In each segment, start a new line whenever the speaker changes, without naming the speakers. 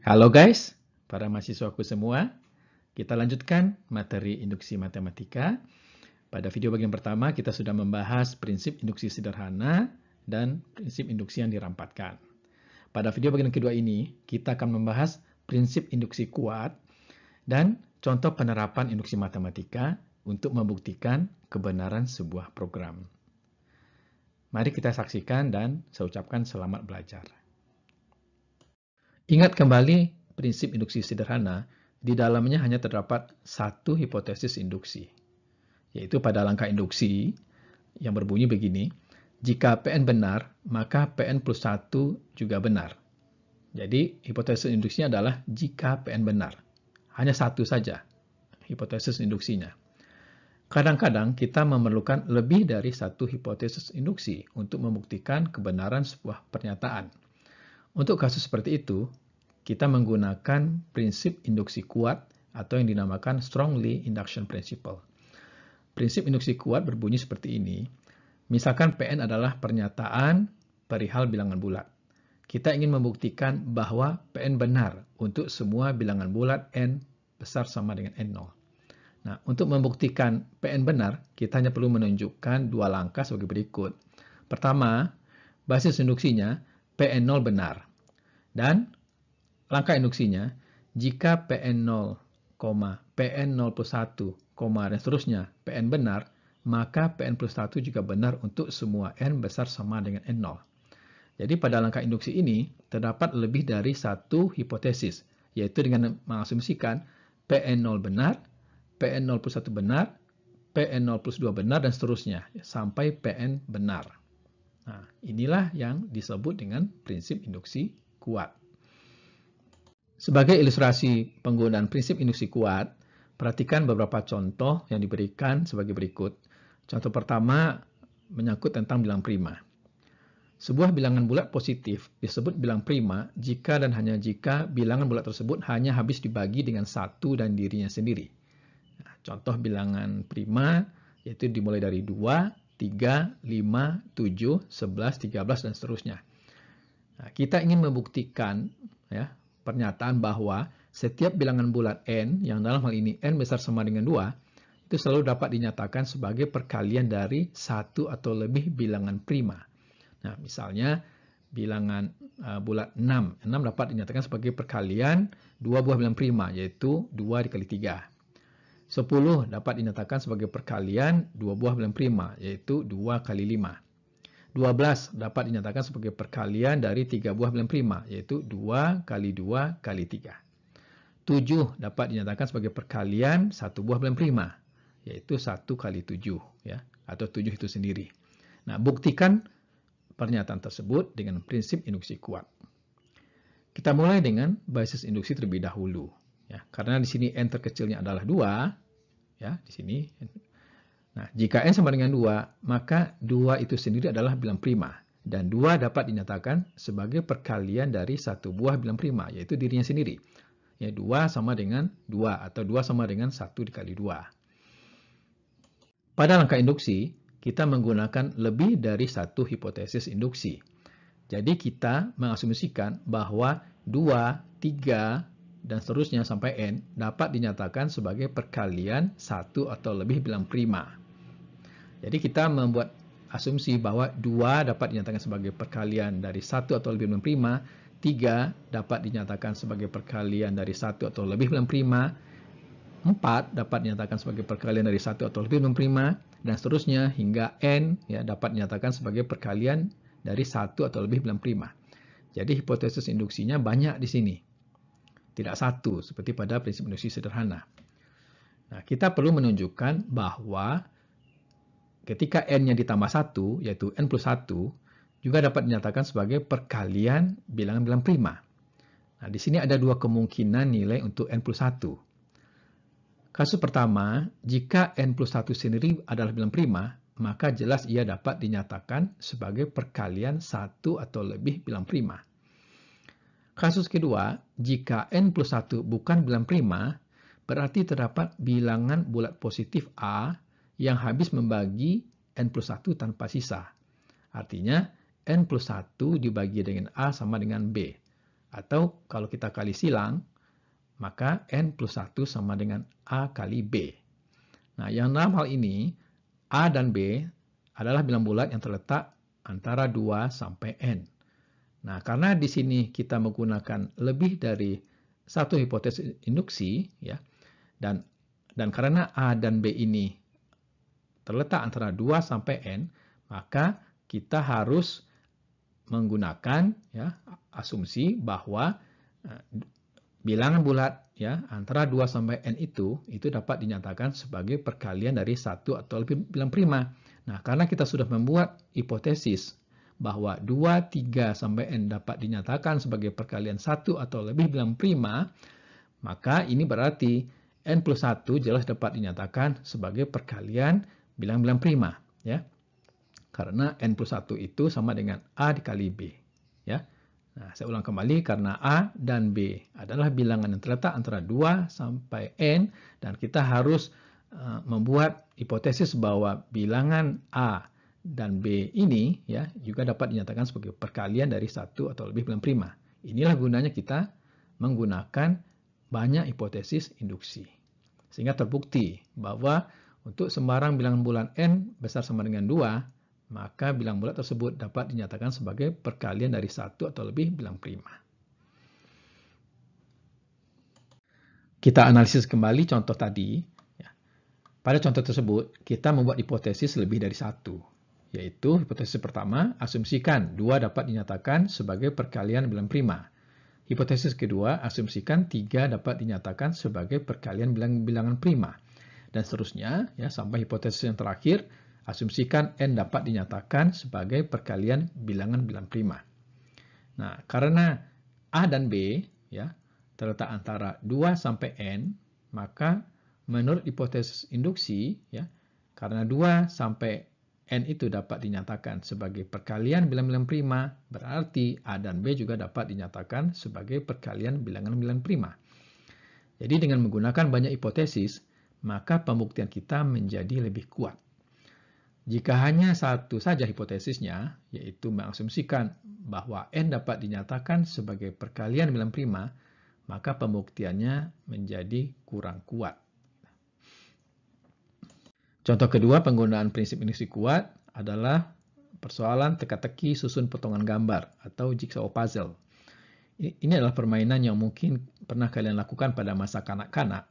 Halo guys, para mahasiswaku semua. Kita lanjutkan materi induksi matematika. Pada video bagian pertama kita sudah membahas prinsip induksi sederhana dan prinsip induksi yang dirampatkan. Pada video bagian kedua ini kita akan membahas prinsip induksi kuat dan contoh penerapan induksi matematika untuk membuktikan kebenaran sebuah program. Mari kita saksikan dan saya ucapkan selamat belajar. Ingat kembali prinsip induksi sederhana, di dalamnya hanya terdapat satu hipotesis induksi, yaitu pada langkah induksi yang berbunyi begini, jika PN benar, maka PN plus 1 juga benar. Jadi, hipotesis induksinya adalah jika PN benar. Hanya satu saja, hipotesis induksinya. Kadang-kadang kita memerlukan lebih dari satu hipotesis induksi untuk membuktikan kebenaran sebuah pernyataan. Untuk kasus seperti itu, kita menggunakan prinsip induksi kuat atau yang dinamakan strongly induction principle. Prinsip induksi kuat berbunyi seperti ini. Misalkan PN adalah pernyataan perihal bilangan bulat. Kita ingin membuktikan bahwa PN benar untuk semua bilangan bulat n besar sama dengan n0. Nah, untuk membuktikan PN benar, kita hanya perlu menunjukkan dua langkah sebagai berikut. Pertama, basis induksinya PN0 benar. Dan langkah induksinya, jika PN0, PN0+1, dan seterusnya PN benar, maka PN plus 1 juga benar untuk semua N besar sama dengan N0. Jadi pada langkah induksi ini, terdapat lebih dari satu hipotesis, yaitu dengan mengasumsikan PN0 benar, PN0 plus 1 benar, PN0 plus 2 benar, dan seterusnya, sampai PN benar. Nah, inilah yang disebut dengan prinsip induksi kuat. Sebagai ilustrasi penggunaan prinsip induksi kuat, perhatikan beberapa contoh yang diberikan sebagai berikut. Contoh pertama menyangkut tentang bilangan prima. Sebuah bilangan bulat positif disebut bilangan prima jika dan hanya jika bilangan bulat tersebut hanya habis dibagi dengan satu dan dirinya sendiri. Nah, contoh bilangan prima yaitu dimulai dari 2, 3, 5, 7, 11, 13, dan seterusnya. Nah, kita ingin membuktikan ya, pernyataan bahwa setiap bilangan bulat n yang dalam hal ini n besar sama dengan 2 itu selalu dapat dinyatakan sebagai perkalian dari satu atau lebih bilangan prima. Nah, misalnya bilangan uh, bulat 6. 6 dapat dinyatakan sebagai perkalian dua buah bilangan prima yaitu 2 dikali 3. 10 dapat dinyatakan sebagai perkalian dua buah bilangan prima yaitu 2 kali 5. 12 dapat dinyatakan sebagai perkalian dari 3 buah bilangan prima, yaitu 2 kali 2 kali 3. 7 dapat dinyatakan sebagai perkalian 1 buah bilangan prima, yaitu 1 kali 7, ya, atau 7 itu sendiri. Nah, buktikan pernyataan tersebut dengan prinsip induksi kuat. Kita mulai dengan basis induksi terlebih dahulu. Ya, karena di sini n terkecilnya adalah 2, ya, di sini Nah, jika n sama dengan 2, maka 2 itu sendiri adalah bilang prima. Dan 2 dapat dinyatakan sebagai perkalian dari satu buah bilang prima, yaitu dirinya sendiri. Ya, 2 sama dengan 2 atau 2 sama dengan 1 dikali 2. Pada langkah induksi, kita menggunakan lebih dari satu hipotesis induksi. Jadi kita mengasumsikan bahwa 2, 3, dan seterusnya sampai n dapat dinyatakan sebagai perkalian satu atau lebih bilang prima. Jadi kita membuat asumsi bahwa dua dapat dinyatakan sebagai perkalian dari satu atau lebih bulan prima, tiga dapat dinyatakan sebagai perkalian dari satu atau lebih bulan prima, empat dapat dinyatakan sebagai perkalian dari satu atau lebih bulan prima, dan seterusnya hingga n ya dapat dinyatakan sebagai perkalian dari satu atau lebih bulan prima. Jadi hipotesis induksinya banyak di sini. Tidak satu seperti pada prinsip induksi sederhana. Nah, kita perlu menunjukkan bahwa Ketika n yang ditambah 1, yaitu n plus 1, juga dapat dinyatakan sebagai perkalian bilangan-bilangan prima. Nah, di sini ada dua kemungkinan nilai untuk n plus 1. Kasus pertama, jika n plus 1 sendiri adalah bilangan prima, maka jelas ia dapat dinyatakan sebagai perkalian satu atau lebih bilangan prima. Kasus kedua, jika n plus 1 bukan bilangan prima, berarti terdapat bilangan bulat positif A yang habis membagi N plus 1 tanpa sisa. Artinya, N plus 1 dibagi dengan A sama dengan B. Atau kalau kita kali silang, maka N plus 1 sama dengan A kali B. Nah, yang dalam hal ini, A dan B adalah bilang bulat yang terletak antara 2 sampai N. Nah, karena di sini kita menggunakan lebih dari satu hipotesis induksi, ya, dan dan karena A dan B ini terletak antara 2 sampai N, maka kita harus menggunakan ya, asumsi bahwa eh, bilangan bulat ya antara 2 sampai N itu itu dapat dinyatakan sebagai perkalian dari satu atau lebih bilang prima. Nah, karena kita sudah membuat hipotesis bahwa 2, 3 sampai N dapat dinyatakan sebagai perkalian satu atau lebih bilang prima, maka ini berarti N plus 1 jelas dapat dinyatakan sebagai perkalian bilang-bilang prima ya karena n plus 1 itu sama dengan a dikali b ya nah, saya ulang kembali karena a dan b adalah bilangan yang terletak antara 2 sampai n dan kita harus eh, membuat hipotesis bahwa bilangan a dan b ini ya juga dapat dinyatakan sebagai perkalian dari satu atau lebih bilangan prima inilah gunanya kita menggunakan banyak hipotesis induksi sehingga terbukti bahwa untuk sembarang bilangan bulan n besar sama dengan 2, maka bilang bulat tersebut dapat dinyatakan sebagai perkalian dari satu atau lebih bilang prima. Kita analisis kembali contoh tadi. Ya. Pada contoh tersebut, kita membuat hipotesis lebih dari satu, yaitu hipotesis pertama, asumsikan dua dapat dinyatakan sebagai perkalian bilang prima. Hipotesis kedua, asumsikan tiga dapat dinyatakan sebagai perkalian bilang bilangan prima dan seterusnya ya sampai hipotesis yang terakhir asumsikan n dapat dinyatakan sebagai perkalian bilangan bilangan prima. Nah, karena a dan b ya terletak antara 2 sampai n, maka menurut hipotesis induksi ya karena 2 sampai n itu dapat dinyatakan sebagai perkalian bilangan-bilangan prima, berarti a dan b juga dapat dinyatakan sebagai perkalian bilangan-bilangan prima. Jadi dengan menggunakan banyak hipotesis, maka pembuktian kita menjadi lebih kuat. Jika hanya satu saja hipotesisnya, yaitu mengasumsikan bahwa N dapat dinyatakan sebagai perkalian bilangan prima, maka pembuktiannya menjadi kurang kuat. Contoh kedua penggunaan prinsip induksi kuat adalah persoalan teka-teki susun potongan gambar atau jigsaw puzzle. Ini adalah permainan yang mungkin pernah kalian lakukan pada masa kanak-kanak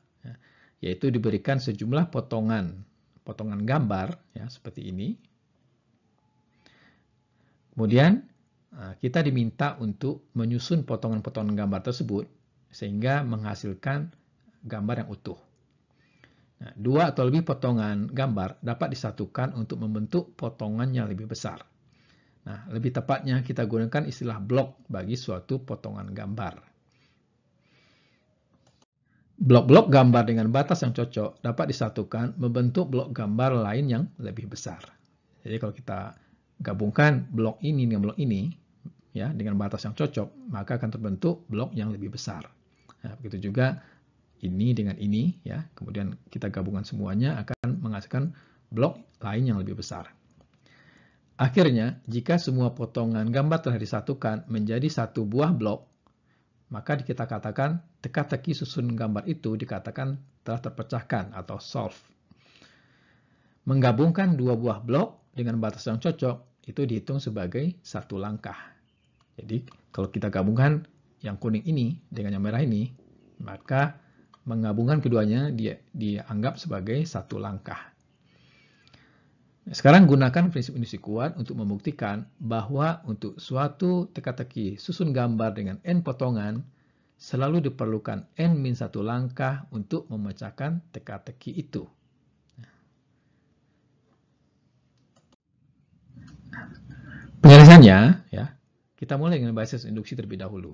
yaitu diberikan sejumlah potongan potongan gambar ya seperti ini. Kemudian eh, kita diminta untuk menyusun potongan-potongan gambar tersebut sehingga menghasilkan gambar yang utuh. Nah, dua atau lebih potongan gambar dapat disatukan untuk membentuk potongan yang lebih besar. Nah, lebih tepatnya kita gunakan istilah blok bagi suatu potongan gambar. Blok-blok gambar dengan batas yang cocok dapat disatukan membentuk blok gambar lain yang lebih besar. Jadi kalau kita gabungkan blok ini dengan blok ini, ya dengan batas yang cocok, maka akan terbentuk blok yang lebih besar. Nah, begitu juga ini dengan ini, ya. Kemudian kita gabungkan semuanya akan menghasilkan blok lain yang lebih besar. Akhirnya, jika semua potongan gambar telah disatukan menjadi satu buah blok, maka kita katakan teka-teki susun gambar itu dikatakan telah terpecahkan atau solve. Menggabungkan dua buah blok dengan batas yang cocok itu dihitung sebagai satu langkah. Jadi kalau kita gabungkan yang kuning ini dengan yang merah ini, maka menggabungkan keduanya dia dianggap sebagai satu langkah. Sekarang gunakan prinsip induksi kuat untuk membuktikan bahwa untuk suatu teka-teki susun gambar dengan n potongan selalu diperlukan n-1 langkah untuk memecahkan teka-teki itu. Penyelesaiannya, ya, kita mulai dengan basis induksi terlebih dahulu.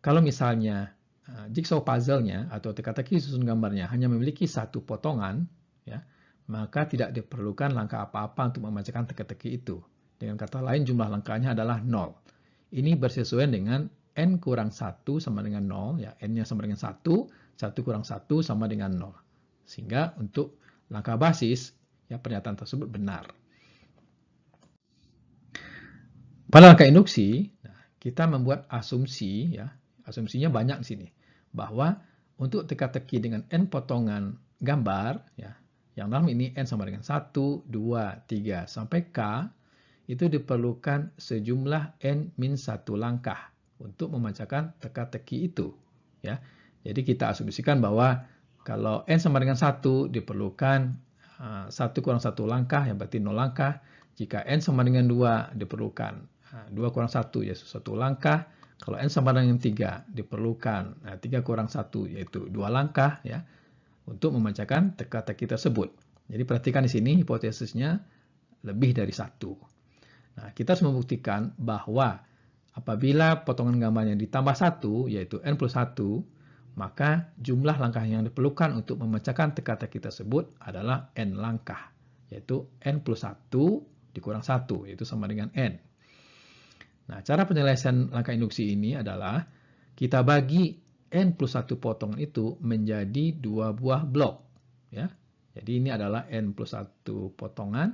Kalau misalnya eh, jigsaw puzzle-nya atau teka-teki susun gambarnya hanya memiliki satu potongan, ya, maka tidak diperlukan langkah apa-apa untuk memecahkan teka-teki itu. Dengan kata lain, jumlah langkahnya adalah 0. Ini bersesuaian dengan N kurang 1 sama dengan 0, ya N-nya sama dengan 1, 1 kurang 1 sama dengan 0. Sehingga untuk langkah basis, ya pernyataan tersebut benar. Pada langkah induksi, nah, kita membuat asumsi, ya asumsinya banyak di sini, bahwa untuk teka-teki dengan N potongan gambar, ya yang dalam ini N sama dengan 1, 2, 3, sampai K itu diperlukan sejumlah N min 1 langkah untuk membacakan teka-teki itu. ya. Jadi kita asumsikan bahwa kalau N sama dengan 1 diperlukan 1 eh, kurang 1 langkah, yang berarti 0 langkah. Jika N sama dengan 2 diperlukan 2 eh, kurang 1 yaitu 1 langkah. Kalau N sama dengan 3 diperlukan 3 eh, kurang 1 yaitu 2 langkah. ya untuk memecahkan teka-teki tersebut. Jadi perhatikan di sini hipotesisnya lebih dari satu. Nah, kita harus membuktikan bahwa apabila potongan gambarnya ditambah satu, yaitu n plus 1, maka jumlah langkah yang diperlukan untuk memecahkan teka-teki tersebut adalah n langkah, yaitu n plus 1 dikurang satu, yaitu sama dengan n. Nah, cara penyelesaian langkah induksi ini adalah kita bagi N plus 1 potongan itu menjadi dua buah blok. Ya. Jadi ini adalah N plus 1 potongan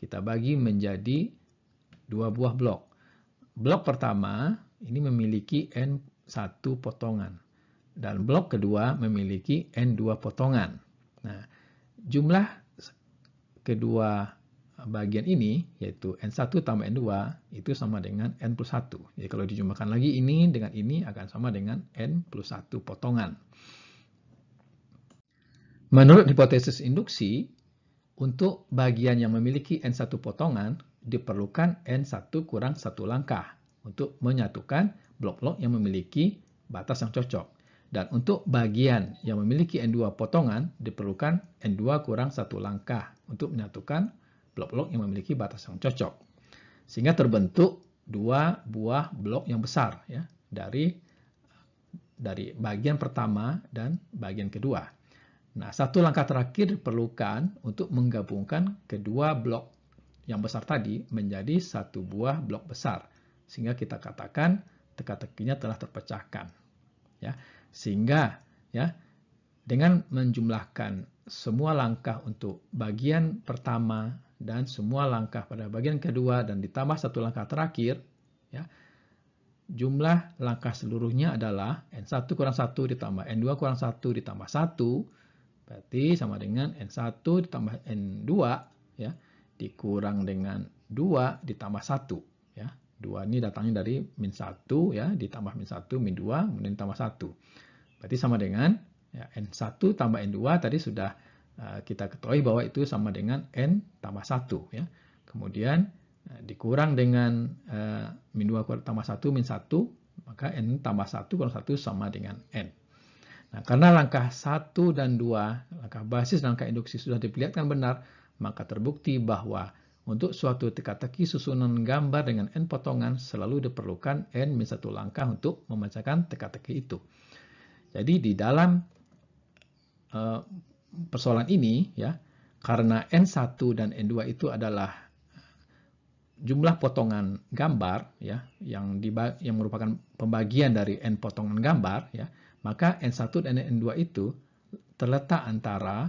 kita bagi menjadi dua buah blok. Blok pertama ini memiliki N1 potongan. Dan blok kedua memiliki N2 potongan. Nah, jumlah kedua bagian ini, yaitu N1 tambah N2, itu sama dengan N plus 1. Jadi kalau dijumlahkan lagi ini dengan ini akan sama dengan N plus 1 potongan. Menurut hipotesis induksi, untuk bagian yang memiliki N1 potongan, diperlukan N1 kurang satu langkah untuk menyatukan blok-blok yang memiliki batas yang cocok. Dan untuk bagian yang memiliki N2 potongan, diperlukan N2 kurang satu langkah untuk menyatukan blok-blok yang memiliki batas yang cocok. Sehingga terbentuk dua buah blok yang besar ya dari dari bagian pertama dan bagian kedua. Nah, satu langkah terakhir diperlukan untuk menggabungkan kedua blok yang besar tadi menjadi satu buah blok besar. Sehingga kita katakan teka-tekinya telah terpecahkan. Ya, sehingga ya dengan menjumlahkan semua langkah untuk bagian pertama dan semua langkah pada bagian kedua dan ditambah satu langkah terakhir, ya, jumlah langkah seluruhnya adalah N1 kurang 1 ditambah N2 kurang 1 ditambah 1, berarti sama dengan N1 ditambah N2, ya, dikurang dengan 2 ditambah 1, ya. 2 ini datangnya dari min 1, ya, ditambah min 1, min 2, kemudian ditambah 1. Berarti sama dengan ya, N1 tambah N2 tadi sudah Eh, kita ketahui bahwa itu sama dengan N tambah satu, Ya. Kemudian eh, dikurang dengan eh, min 2 kuadrat tambah satu, min 1, maka N tambah satu kurang satu sama dengan N. Nah, karena langkah satu dan dua, langkah basis dan langkah induksi sudah diperlihatkan benar, maka terbukti bahwa untuk suatu teka-teki susunan gambar dengan n potongan selalu diperlukan n min satu langkah untuk memecahkan teka-teki itu. Jadi di dalam persoalan ini ya karena N1 dan N2 itu adalah eh, jumlah potongan gambar ya yang yang merupakan pembagian dari N potongan gambar ya maka N1 dan N2 itu terletak antara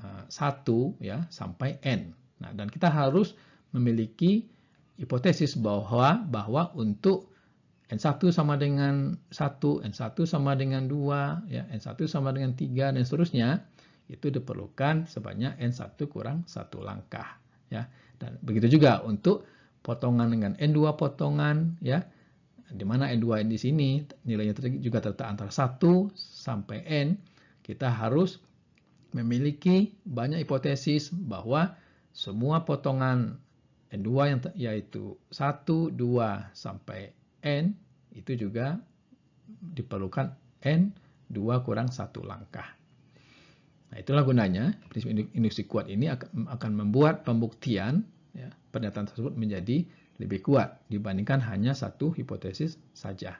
uh, eh, 1 ya sampai N. Nah, dan kita harus memiliki hipotesis bahwa bahwa untuk N1 sama dengan 1, N1 sama dengan 2, ya, N1 sama dengan 3, dan seterusnya, itu diperlukan sebanyak N1 kurang satu langkah. ya Dan begitu juga untuk potongan dengan N2 potongan, ya di mana N2 N di sini nilainya juga terletak antara 1 sampai N, kita harus memiliki banyak hipotesis bahwa semua potongan N2 yang yaitu 1, 2 sampai N itu juga diperlukan N 2 kurang satu langkah. Nah, itulah gunanya prinsip induksi kuat ini akan membuat pembuktian ya, pernyataan tersebut menjadi lebih kuat dibandingkan hanya satu hipotesis saja.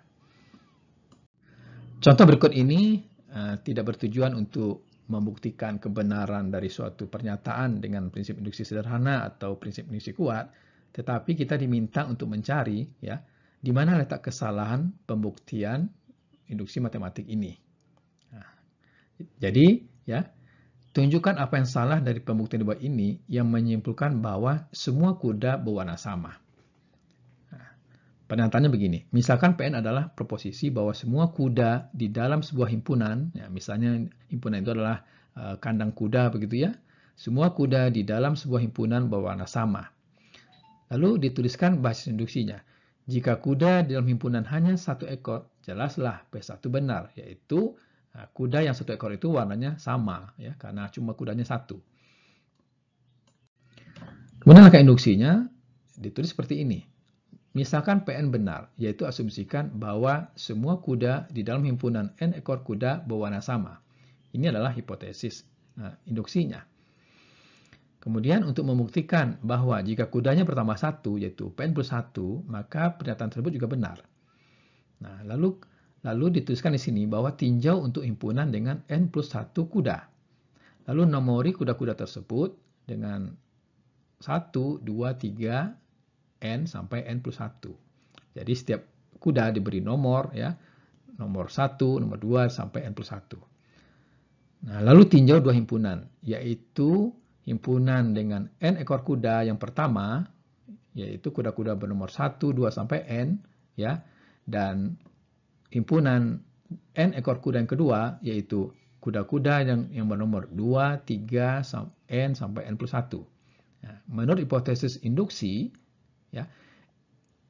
Contoh berikut ini uh, tidak bertujuan untuk membuktikan kebenaran dari suatu pernyataan dengan prinsip induksi sederhana atau prinsip induksi kuat, tetapi kita diminta untuk mencari ya di mana letak kesalahan pembuktian induksi matematik ini. Nah, jadi ya Tunjukkan apa yang salah dari pembuktian di bawah ini yang menyimpulkan bahwa semua kuda berwarna sama. Nah, pernyataannya begini, misalkan PN adalah proposisi bahwa semua kuda di dalam sebuah himpunan, ya misalnya himpunan itu adalah uh, kandang kuda begitu ya, semua kuda di dalam sebuah himpunan berwarna sama. Lalu dituliskan basis induksinya. Jika kuda di dalam himpunan hanya satu ekor, jelaslah P1 benar, yaitu Nah, kuda yang satu ekor itu warnanya sama ya karena cuma kudanya satu. Kemudian langkah induksinya ditulis seperti ini. Misalkan PN benar, yaitu asumsikan bahwa semua kuda di dalam himpunan N ekor kuda berwarna sama. Ini adalah hipotesis nah, induksinya. Kemudian untuk membuktikan bahwa jika kudanya bertambah satu, yaitu PN plus satu, maka pernyataan tersebut juga benar. Nah, lalu Lalu dituliskan di sini bahwa tinjau untuk himpunan dengan N plus 1 kuda. Lalu nomori kuda-kuda tersebut dengan 1, 2, 3, N sampai N plus 1. Jadi setiap kuda diberi nomor ya, nomor 1, nomor 2, sampai N plus 1. Nah, lalu tinjau dua himpunan, yaitu himpunan dengan N ekor kuda yang pertama, yaitu kuda-kuda bernomor 1, 2, sampai N, ya, dan himpunan N ekor kuda yang kedua, yaitu kuda-kuda yang, yang bernomor 2, 3, N sampai N plus 1. Nah, ya, menurut hipotesis induksi, ya,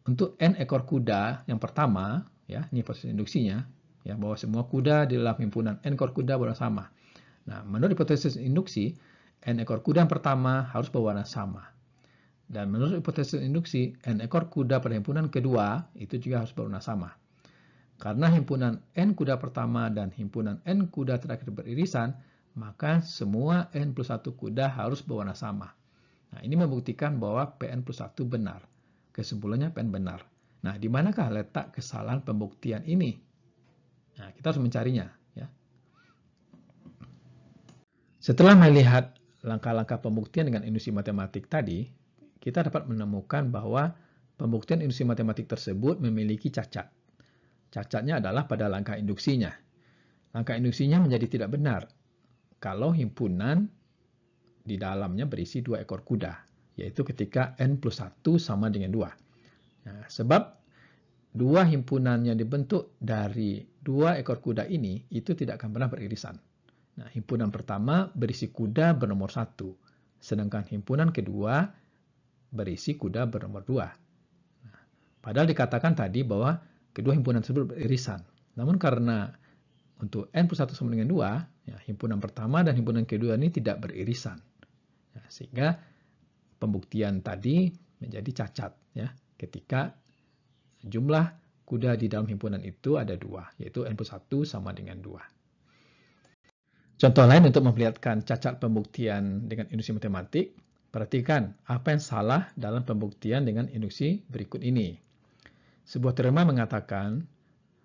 untuk N ekor kuda yang pertama, ya, ini hipotesis induksinya, ya, bahwa semua kuda di dalam himpunan N ekor kuda berwarna sama. Nah, menurut hipotesis induksi, N ekor kuda yang pertama harus berwarna sama. Dan menurut hipotesis induksi, N ekor kuda pada himpunan kedua itu juga harus berwarna sama. Karena himpunan N kuda pertama dan himpunan N kuda terakhir beririsan, maka semua N plus 1 kuda harus berwarna sama. Nah, ini membuktikan bahwa PN plus 1 benar. Kesimpulannya PN benar. Nah, di manakah letak kesalahan pembuktian ini? Nah, kita harus mencarinya. Ya. Setelah melihat langkah-langkah pembuktian dengan industri matematik tadi, kita dapat menemukan bahwa pembuktian industri matematik tersebut memiliki cacat. Cacatnya adalah pada langkah induksinya. Langkah induksinya menjadi tidak benar kalau himpunan di dalamnya berisi dua ekor kuda, yaitu ketika N plus 1 sama dengan 2. Nah, sebab dua himpunan yang dibentuk dari dua ekor kuda ini itu tidak akan pernah beririsan. Nah, himpunan pertama berisi kuda bernomor satu, sedangkan himpunan kedua berisi kuda bernomor dua. Nah, padahal dikatakan tadi bahwa kedua himpunan tersebut beririsan. Namun karena untuk N plus 1 sama dengan 2, ya, himpunan pertama dan himpunan kedua ini tidak beririsan. Ya, sehingga pembuktian tadi menjadi cacat ya ketika jumlah kuda di dalam himpunan itu ada dua, yaitu N plus 1 sama dengan dua. Contoh lain untuk memperlihatkan cacat pembuktian dengan induksi matematik, perhatikan apa yang salah dalam pembuktian dengan induksi berikut ini. Sebuah terima mengatakan,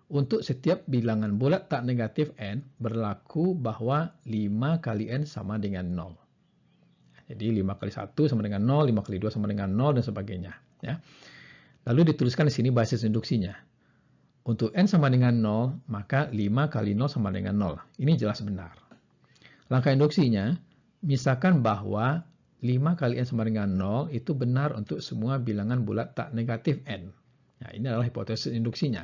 untuk setiap bilangan bulat tak negatif n, berlaku bahwa 5 kali n sama dengan 0. Jadi 5 kali 1 sama dengan 0, 5 kali 2 sama dengan 0, dan sebagainya. Ya. Lalu dituliskan di sini basis induksinya. Untuk n sama dengan 0, maka 5 kali 0 sama dengan 0. Ini jelas benar. Langkah induksinya, misalkan bahwa 5 kali n sama dengan 0 itu benar untuk semua bilangan bulat tak negatif n. Nah, ini adalah hipotesis induksinya.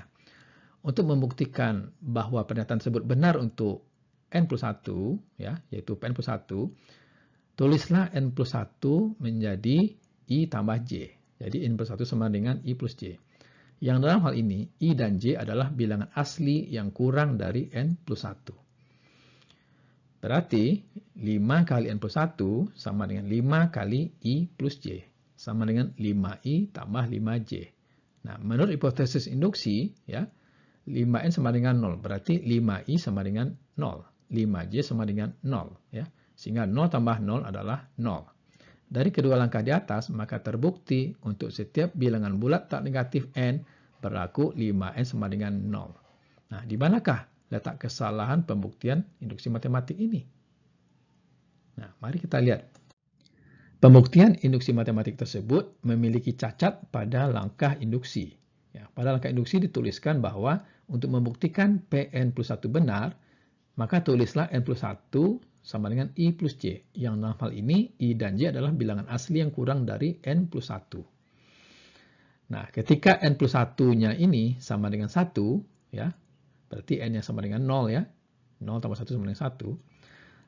Untuk membuktikan bahwa pernyataan tersebut benar untuk N plus 1, ya, yaitu N plus 1, tulislah N plus 1 menjadi I tambah J. Jadi N plus 1 sama dengan I plus J. Yang dalam hal ini, I dan J adalah bilangan asli yang kurang dari N plus 1. Berarti 5 kali N plus 1 sama dengan 5 kali I plus J. Sama dengan 5I tambah 5J. Nah, menurut hipotesis induksi, ya, 5N sama dengan 0. Berarti 5I sama dengan 0. 5J sama dengan 0. Ya. Sehingga 0 tambah 0 adalah 0. Dari kedua langkah di atas, maka terbukti untuk setiap bilangan bulat tak negatif N berlaku 5N sama dengan 0. Nah, di manakah letak kesalahan pembuktian induksi matematik ini? Nah, mari kita lihat Pembuktian induksi matematik tersebut memiliki cacat pada langkah induksi. Ya, pada langkah induksi dituliskan bahwa untuk membuktikan Pn plus 1 benar, maka tulislah N plus 1 sama dengan I plus C. Yang dalam hal ini, I dan J adalah bilangan asli yang kurang dari N plus 1. Nah, ketika N plus 1-nya ini sama dengan 1, ya, berarti N-nya sama dengan 0 ya. 0 tambah 1 sama dengan 1.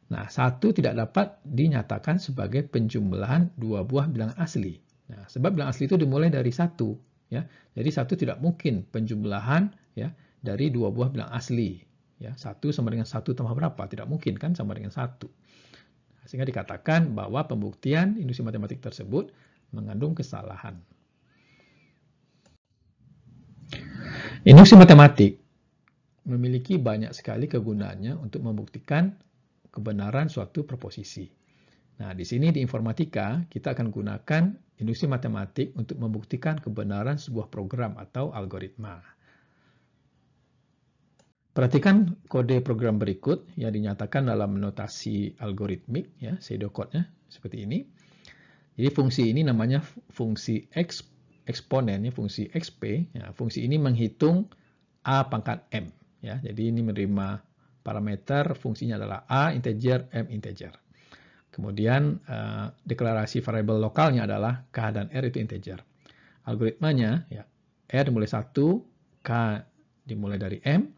Nah, satu tidak dapat dinyatakan sebagai penjumlahan dua buah bilangan asli. Nah, sebab bilangan asli itu dimulai dari satu, ya. Jadi satu tidak mungkin penjumlahan, ya, dari dua buah bilangan asli. Ya, satu sama dengan satu tambah berapa? Tidak mungkin kan sama dengan satu. Nah, sehingga dikatakan bahwa pembuktian induksi matematik tersebut mengandung kesalahan. Induksi matematik memiliki banyak sekali kegunaannya untuk membuktikan kebenaran suatu proposisi. Nah, di sini di informatika, kita akan gunakan induksi matematik untuk membuktikan kebenaran sebuah program atau algoritma. Perhatikan kode program berikut yang dinyatakan dalam notasi algoritmik, ya, code nya seperti ini. Jadi fungsi ini namanya fungsi X, ya, fungsi XP. Ya, nah, fungsi ini menghitung A pangkat M. Ya, jadi ini menerima parameter fungsinya adalah a integer, m integer. Kemudian uh, deklarasi variabel lokalnya adalah k dan r itu integer. Algoritmanya ya r dimulai 1, k dimulai dari m,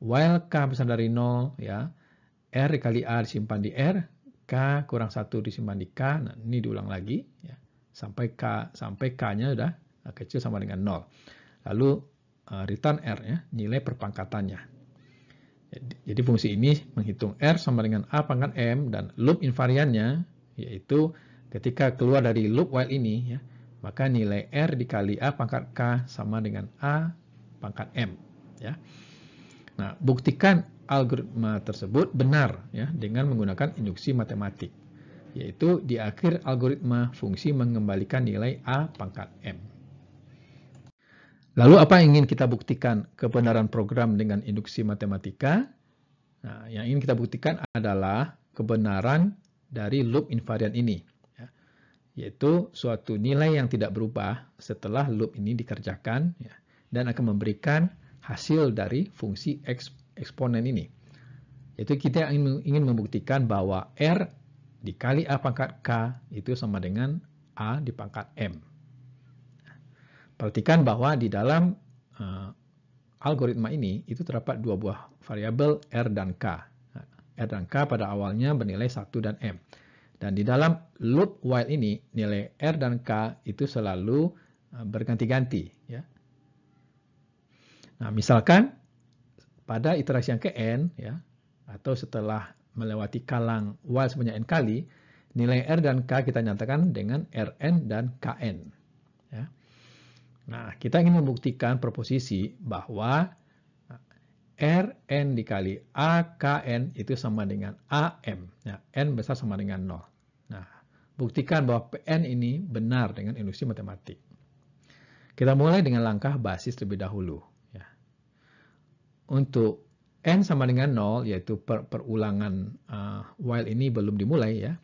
while k besar dari 0 ya, r kali a disimpan di r, k kurang 1 disimpan di k. Nah, ini diulang lagi ya. Sampai k sampai k-nya sudah kecil sama dengan 0. Lalu uh, return r ya, nilai perpangkatannya. Jadi fungsi ini menghitung R sama dengan A pangkat M dan loop invariannya yaitu ketika keluar dari loop while ini ya, maka nilai R dikali A pangkat K sama dengan A pangkat M ya. Nah, buktikan algoritma tersebut benar ya dengan menggunakan induksi matematik yaitu di akhir algoritma fungsi mengembalikan nilai A pangkat M. Lalu apa yang ingin kita buktikan kebenaran program dengan induksi matematika? Nah, yang ingin kita buktikan adalah kebenaran dari loop invariant ini, ya. yaitu suatu nilai yang tidak berubah setelah loop ini dikerjakan ya, dan akan memberikan hasil dari fungsi eks eksponen ini. Yaitu kita ingin membuktikan bahwa R dikali A pangkat K itu sama dengan A di pangkat M. Perhatikan bahwa di dalam uh, algoritma ini itu terdapat dua buah variabel R dan K. Nah, R dan K pada awalnya bernilai 1 dan M. Dan di dalam loop while ini nilai R dan K itu selalu eh, berganti-ganti. Ya. Nah misalkan pada iterasi yang ke N ya, atau setelah melewati kalang while sebanyak N kali, nilai R dan K kita nyatakan dengan Rn dan Kn. Nah, kita ingin membuktikan proposisi bahwa Rn dikali AKN itu sama dengan AM. ya nah, N besar sama dengan 0. Nah, buktikan bahwa PN ini benar dengan induksi matematik. Kita mulai dengan langkah basis terlebih dahulu. Ya. Untuk N sama dengan 0, yaitu per perulangan uh, while ini belum dimulai ya.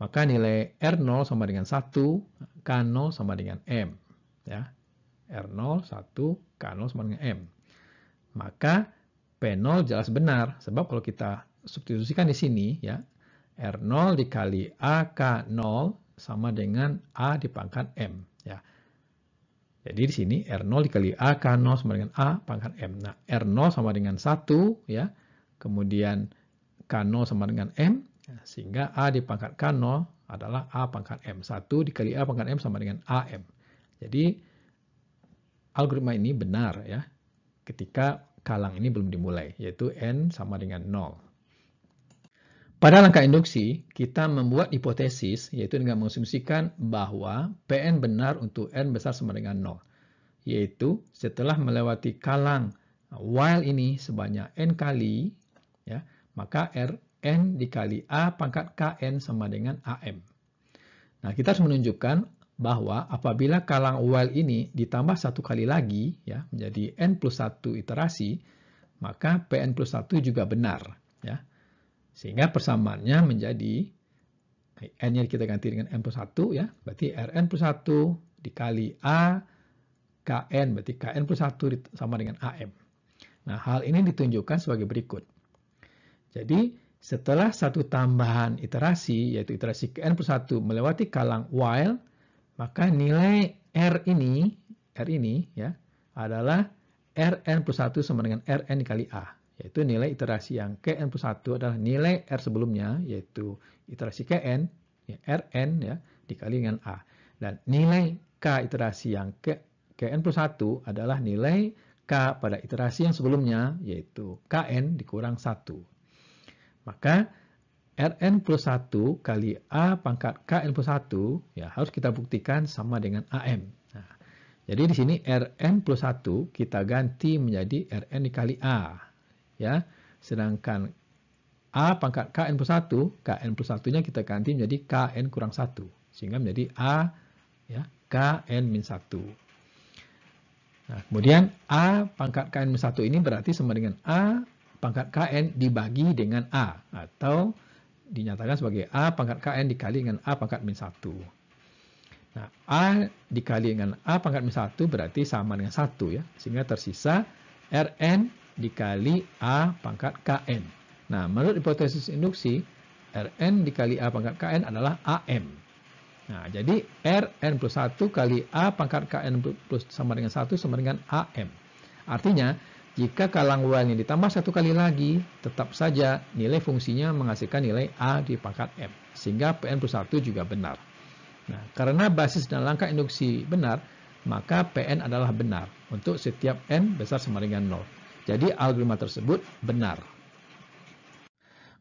Maka nilai R0 sama dengan 1, K0 sama dengan M. Ya. R0, 1, K0 sama dengan M. Maka P0 jelas benar, sebab kalau kita substitusikan di sini ya, R0 dikali AK0 sama dengan A di pangkat M. Ya. Jadi di sini R0 dikali AK0 sama dengan A pangkat M. Nah, R0 sama dengan 1 ya, kemudian K0 sama dengan M, sehingga A pangkat K0 adalah A pangkat M. 1 dikali A pangkat M sama dengan AM. Jadi algoritma ini benar ya ketika kalang ini belum dimulai, yaitu N sama dengan 0. Pada langkah induksi, kita membuat hipotesis, yaitu dengan mengasumsikan bahwa PN benar untuk N besar sama dengan 0. Yaitu setelah melewati kalang while ini sebanyak N kali, ya, maka Rn dikali A pangkat Kn sama dengan AM. Nah, kita harus menunjukkan bahwa apabila kalang while ini ditambah satu kali lagi ya menjadi n plus 1 iterasi, maka Pn plus 1 juga benar. ya Sehingga persamaannya menjadi eh, n-nya kita ganti dengan n plus 1 ya, berarti Rn plus 1 dikali A, Kn berarti Kn plus 1 sama dengan AM. Nah, hal ini ditunjukkan sebagai berikut. Jadi, setelah satu tambahan iterasi, yaitu iterasi Kn plus 1 melewati kalang while, maka nilai R ini, R ini ya, adalah Rn plus 1 sama dengan Rn kali A. Yaitu nilai iterasi yang Kn plus 1 adalah nilai R sebelumnya, yaitu iterasi Kn, ya, Rn ya, dikali dengan A. Dan nilai K iterasi yang K, Kn plus 1 adalah nilai K pada iterasi yang sebelumnya, yaitu Kn dikurang 1. Maka Rn plus 1 kali A pangkat KN plus 1 ya, harus kita buktikan sama dengan AM. Nah, jadi di sini Rn plus 1 kita ganti menjadi Rn dikali A. ya. Sedangkan A pangkat KN plus 1, KN plus 1-nya kita ganti menjadi KN kurang 1. Sehingga menjadi A ya, KN minus 1. Nah, kemudian A pangkat KN-1 minus ini berarti sama dengan A pangkat KN dibagi dengan A atau dinyatakan sebagai A pangkat KN dikali dengan A pangkat min 1. Nah, A dikali dengan A pangkat min 1 berarti sama dengan 1 ya. Sehingga tersisa Rn dikali A pangkat KN. Nah, menurut hipotesis induksi, Rn dikali A pangkat KN adalah AM. Nah, jadi Rn plus 1 kali A pangkat KN plus sama dengan 1 sama dengan AM. Artinya, jika kalang ini ditambah satu kali lagi, tetap saja nilai fungsinya menghasilkan nilai A di pangkat M. Sehingga PN plus 1 juga benar. Nah, karena basis dan langkah induksi benar, maka PN adalah benar untuk setiap n besar sama dengan 0. Jadi algoritma tersebut benar.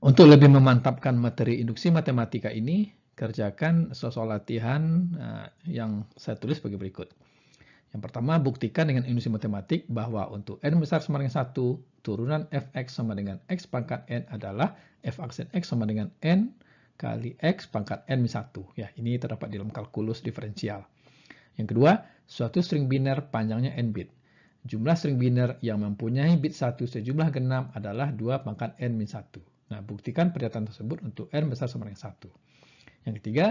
Untuk lebih memantapkan materi induksi matematika ini, kerjakan sosok latihan eh, yang saya tulis sebagai berikut. Yang pertama, buktikan dengan induksi matematik bahwa untuk n besar sama dengan 1, turunan fx sama dengan x pangkat n adalah f aksen x sama dengan n kali x pangkat n minus 1. Ya, ini terdapat dalam kalkulus diferensial. Yang kedua, suatu string biner panjangnya n bit. Jumlah string biner yang mempunyai bit 1 sejumlah genap adalah 2 pangkat n minus 1. Nah, buktikan pernyataan tersebut untuk n besar sama dengan 1. Yang ketiga,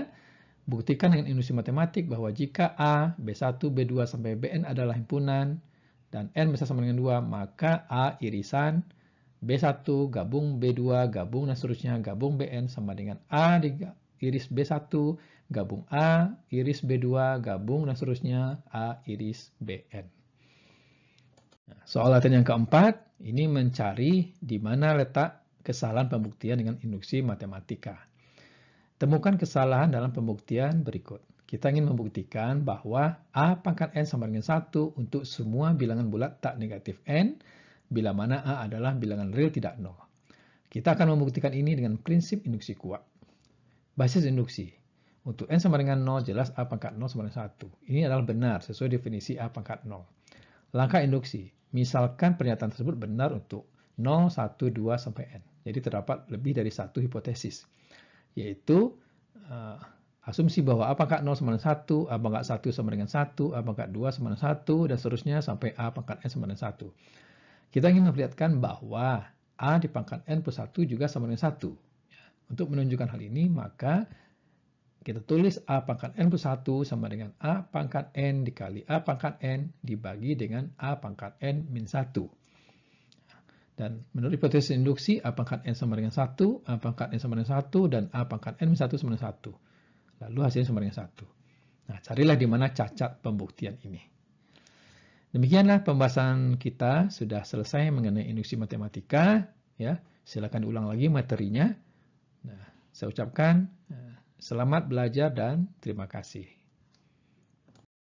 Buktikan dengan induksi matematik bahwa jika A, B1, B2, sampai Bn adalah himpunan, dan N besar sama dengan 2, maka A irisan B1 gabung B2 gabung dan seterusnya gabung Bn sama dengan A di iris B1 gabung A iris B2 gabung dan seterusnya A iris Bn. Nah, soal latihan yang keempat, ini mencari di mana letak kesalahan pembuktian dengan induksi matematika. Temukan kesalahan dalam pembuktian berikut. Kita ingin membuktikan bahwa A pangkat N sama dengan 1 untuk semua bilangan bulat tak negatif N, bila mana A adalah bilangan real tidak nol. Kita akan membuktikan ini dengan prinsip induksi kuat. Basis induksi. Untuk N sama dengan 0, jelas A pangkat 0 sama dengan 1. Ini adalah benar sesuai definisi A pangkat 0. Langkah induksi. Misalkan pernyataan tersebut benar untuk 0, 1, 2, sampai N. Jadi terdapat lebih dari satu hipotesis yaitu uh, asumsi bahwa apakah 0 sama dengan 1, apakah 1 sama dengan 1, apakah 2 sama dengan 1, dan seterusnya sampai A pangkat N sama dengan 1. Kita ingin memperlihatkan bahwa A di pangkat N plus 1 juga sama dengan 1. Ya, untuk menunjukkan hal ini, maka kita tulis A pangkat N plus 1 sama dengan A pangkat N dikali A pangkat N dibagi dengan A pangkat N min 1. Dan menurut hipotesis induksi, A pangkat N sama dengan 1, A pangkat N sama dengan 1, dan A pangkat N 1 sama dengan 1. Lalu hasilnya sama dengan 1. Nah, carilah di mana cacat pembuktian ini. Demikianlah pembahasan kita sudah selesai mengenai induksi matematika. Ya, silakan ulang lagi materinya. Nah, saya ucapkan eh, selamat belajar dan terima kasih.